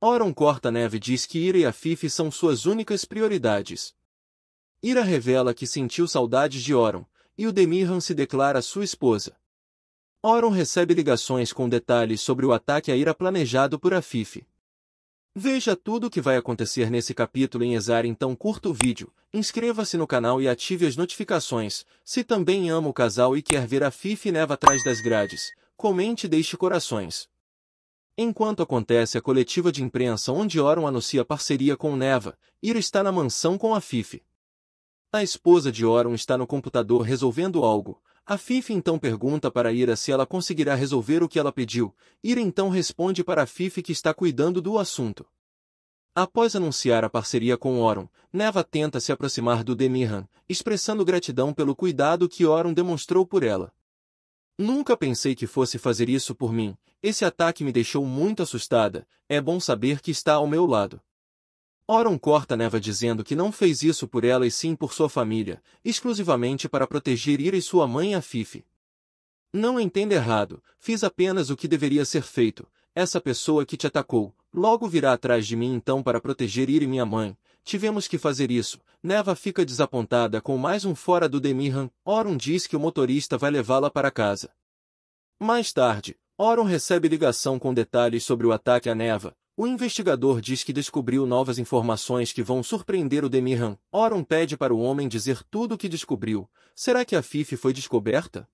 Oron Corta-Neve diz que Ira e a Fifi são suas únicas prioridades. Ira revela que sentiu saudades de Oron, e o Demirhan se declara sua esposa. Oron recebe ligações com detalhes sobre o ataque a Ira planejado por Afife. Veja tudo o que vai acontecer nesse capítulo em Exar então curta o vídeo, inscreva-se no canal e ative as notificações, se também ama o casal e quer ver a Fifi Neva atrás das grades, comente e deixe corações. Enquanto acontece a coletiva de imprensa onde Oron anuncia parceria com Neva, Ira está na mansão com a Fife. A esposa de Oron está no computador resolvendo algo. A Fife então pergunta para Ira se ela conseguirá resolver o que ela pediu. Ira então responde para a Fife que está cuidando do assunto. Após anunciar a parceria com Oron, Neva tenta se aproximar do Demirhan, expressando gratidão pelo cuidado que Oron demonstrou por ela. Nunca pensei que fosse fazer isso por mim, esse ataque me deixou muito assustada, é bom saber que está ao meu lado. Oron corta Neva dizendo que não fez isso por ela e sim por sua família, exclusivamente para proteger Ira e sua mãe a Fifi. Não entenda errado, fiz apenas o que deveria ser feito, essa pessoa que te atacou, logo virá atrás de mim então para proteger Ira e minha mãe, Tivemos que fazer isso. Neva fica desapontada com mais um fora do Demirhan. Oron diz que o motorista vai levá-la para casa. Mais tarde, Oron recebe ligação com detalhes sobre o ataque a Neva. O investigador diz que descobriu novas informações que vão surpreender o Demirhan. Oron pede para o homem dizer tudo o que descobriu. Será que a Fifi foi descoberta?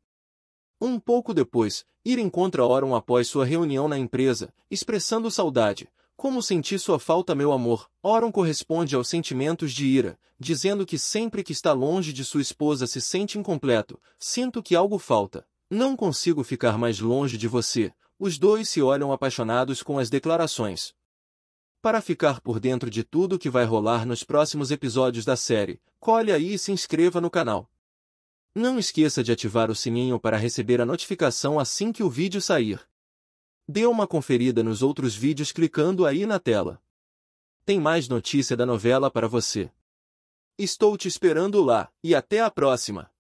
Um pouco depois, Ir encontra Oron após sua reunião na empresa, expressando saudade. Como senti sua falta, meu amor? Oron corresponde aos sentimentos de ira, dizendo que sempre que está longe de sua esposa se sente incompleto, sinto que algo falta. Não consigo ficar mais longe de você. Os dois se olham apaixonados com as declarações. Para ficar por dentro de tudo que vai rolar nos próximos episódios da série, colhe aí e se inscreva no canal. Não esqueça de ativar o sininho para receber a notificação assim que o vídeo sair. Dê uma conferida nos outros vídeos clicando aí na tela. Tem mais notícia da novela para você. Estou te esperando lá, e até a próxima!